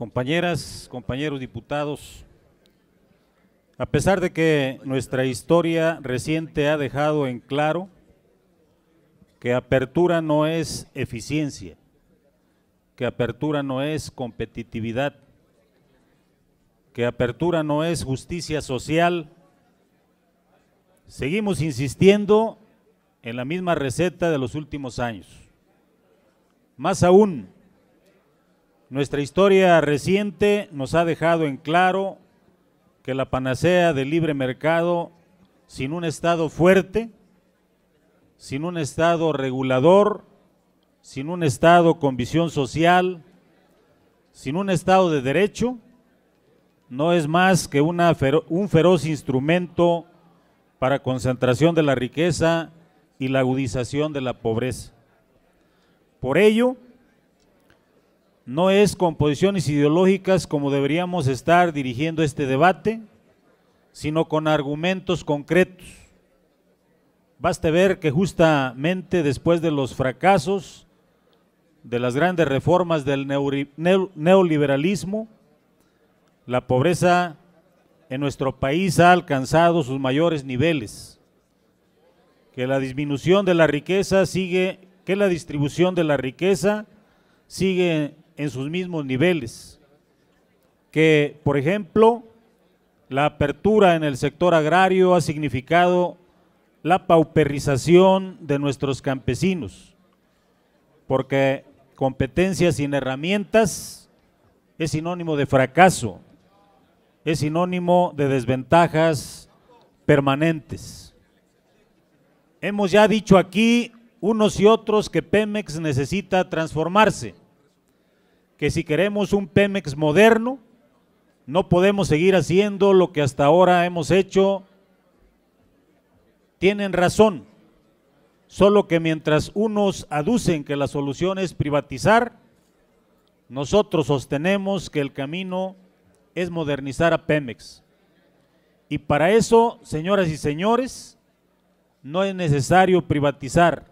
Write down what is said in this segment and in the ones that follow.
compañeras, compañeros diputados, a pesar de que nuestra historia reciente ha dejado en claro que apertura no es eficiencia, que apertura no es competitividad, que apertura no es justicia social, seguimos insistiendo en la misma receta de los últimos años. Más aún, nuestra historia reciente nos ha dejado en claro que la panacea del libre mercado, sin un Estado fuerte, sin un Estado regulador, sin un Estado con visión social, sin un Estado de derecho, no es más que una un feroz instrumento para concentración de la riqueza y la agudización de la pobreza. Por ello, no es con posiciones ideológicas como deberíamos estar dirigiendo este debate, sino con argumentos concretos. Baste ver que justamente después de los fracasos de las grandes reformas del neoliberalismo, la pobreza en nuestro país ha alcanzado sus mayores niveles, que la disminución de la riqueza sigue, que la distribución de la riqueza sigue en sus mismos niveles. Que, por ejemplo, la apertura en el sector agrario ha significado la pauperización de nuestros campesinos, porque competencia sin herramientas es sinónimo de fracaso, es sinónimo de desventajas permanentes. Hemos ya dicho aquí unos y otros que Pemex necesita transformarse que si queremos un Pemex moderno, no podemos seguir haciendo lo que hasta ahora hemos hecho. Tienen razón, solo que mientras unos aducen que la solución es privatizar, nosotros sostenemos que el camino es modernizar a Pemex. Y para eso, señoras y señores, no es necesario privatizar,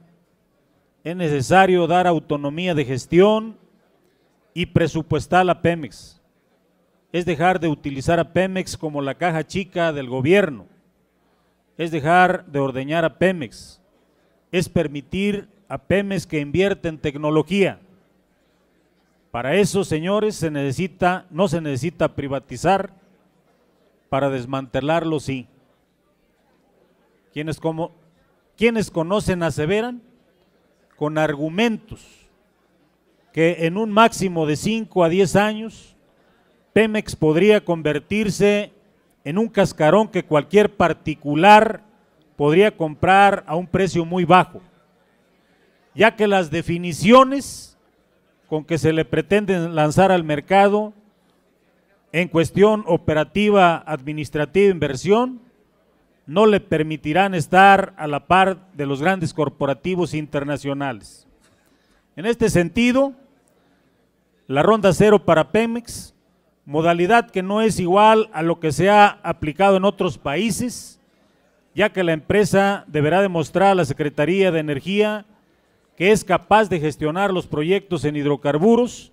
es necesario dar autonomía de gestión, y presupuestal a Pemex. Es dejar de utilizar a Pemex como la caja chica del gobierno. Es dejar de ordeñar a Pemex. Es permitir a Pemex que invierta en tecnología. Para eso, señores, se necesita, no se necesita privatizar, para desmantelarlo sí. Quienes, como, quienes conocen aseveran con argumentos que en un máximo de 5 a 10 años, Pemex podría convertirse en un cascarón que cualquier particular podría comprar a un precio muy bajo, ya que las definiciones con que se le pretenden lanzar al mercado en cuestión operativa, administrativa, e inversión, no le permitirán estar a la par de los grandes corporativos internacionales. En este sentido, la ronda cero para Pemex, modalidad que no es igual a lo que se ha aplicado en otros países, ya que la empresa deberá demostrar a la Secretaría de Energía que es capaz de gestionar los proyectos en hidrocarburos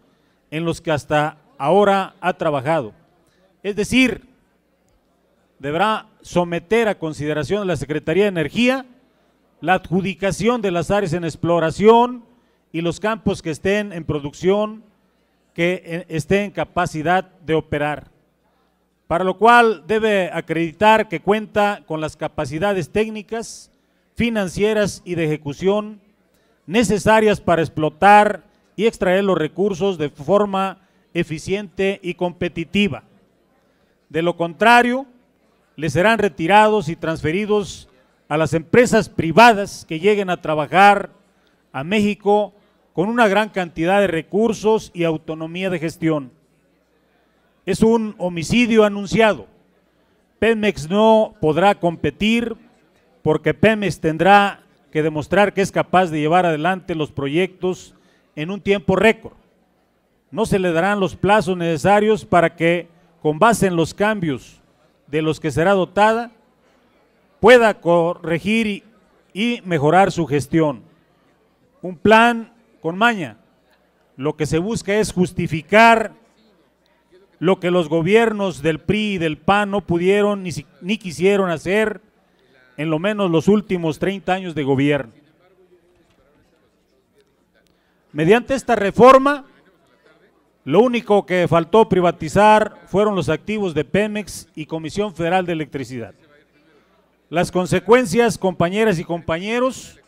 en los que hasta ahora ha trabajado. Es decir, deberá someter a consideración de la Secretaría de Energía la adjudicación de las áreas en exploración y los campos que estén en producción que eh, esté en capacidad de operar, para lo cual debe acreditar que cuenta con las capacidades técnicas, financieras y de ejecución necesarias para explotar y extraer los recursos de forma eficiente y competitiva. De lo contrario, le serán retirados y transferidos a las empresas privadas que lleguen a trabajar a México con una gran cantidad de recursos y autonomía de gestión. Es un homicidio anunciado. Pemex no podrá competir porque Pemex tendrá que demostrar que es capaz de llevar adelante los proyectos en un tiempo récord. No se le darán los plazos necesarios para que, con base en los cambios de los que será dotada, pueda corregir y, mejorar su gestión. Un plan con maña. Lo que se busca es justificar lo que los gobiernos del PRI y del PAN no pudieron ni, quisieron hacer en lo menos los últimos 30 años de gobierno. Mediante esta reforma, lo único que faltó privatizar fueron los activos de Pemex y Comisión Federal de Electricidad. Las consecuencias, compañeras y compañeros,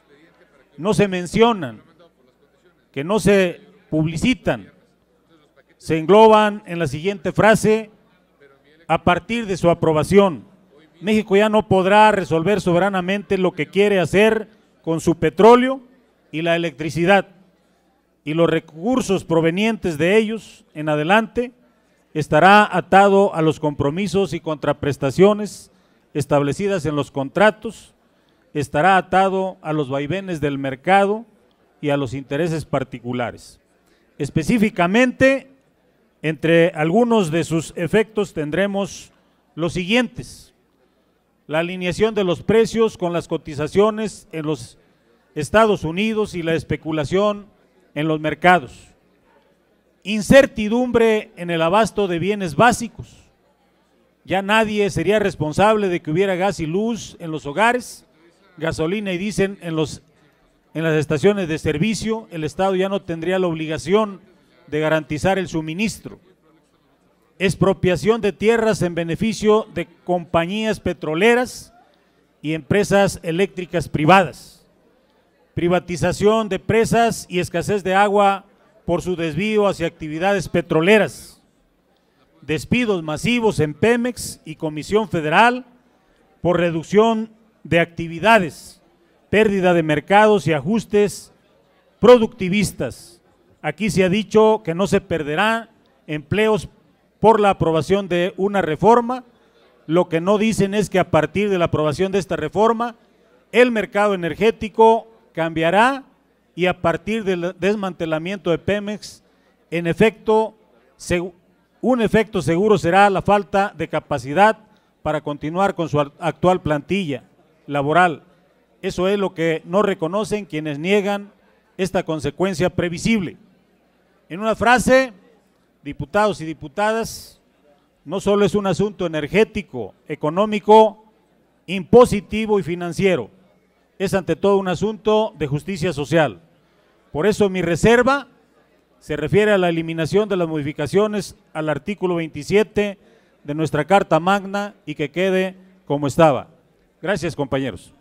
no se mencionan, que no se publicitan, se engloban en la siguiente frase, a partir de su aprobación, México ya no podrá resolver soberanamente lo que quiere hacer con su petróleo y la electricidad, y los recursos provenientes de ellos en adelante estará atado a los compromisos y contraprestaciones establecidas en los contratos, estará atado a los vaivenes del mercado, y a los intereses particulares. Específicamente, entre algunos de sus efectos tendremos los siguientes. La alineación de los precios con las cotizaciones en los Estados Unidos y la especulación en los mercados. Incertidumbre en el abasto de bienes básicos. Ya nadie sería responsable de que hubiera gas y luz en los hogares, gasolina y dicen en los en las estaciones de servicio, el Estado ya no tendría la obligación de garantizar el suministro. Expropiación de tierras en beneficio de compañías petroleras y empresas eléctricas privadas. Privatización de presas y escasez de agua por su desvío hacia actividades petroleras. Despidos masivos en Pemex y Comisión Federal por reducción de actividades pérdida de mercados y ajustes productivistas. Aquí se ha dicho que no se perderán empleos por la aprobación de una reforma. Lo que no dicen es que a partir de la aprobación de esta reforma, el mercado energético cambiará y a partir del desmantelamiento de Pemex, en efecto, un efecto seguro será la falta de capacidad para continuar con su actual plantilla laboral. Eso es lo que no reconocen quienes niegan esta consecuencia previsible. En una frase, diputados y diputadas, no solo es un asunto energético, económico, impositivo y financiero, es ante todo un asunto de justicia social. Por eso mi reserva se refiere a la eliminación de las modificaciones al artículo 27 de nuestra Carta Magna y que quede como estaba. Gracias, compañeros.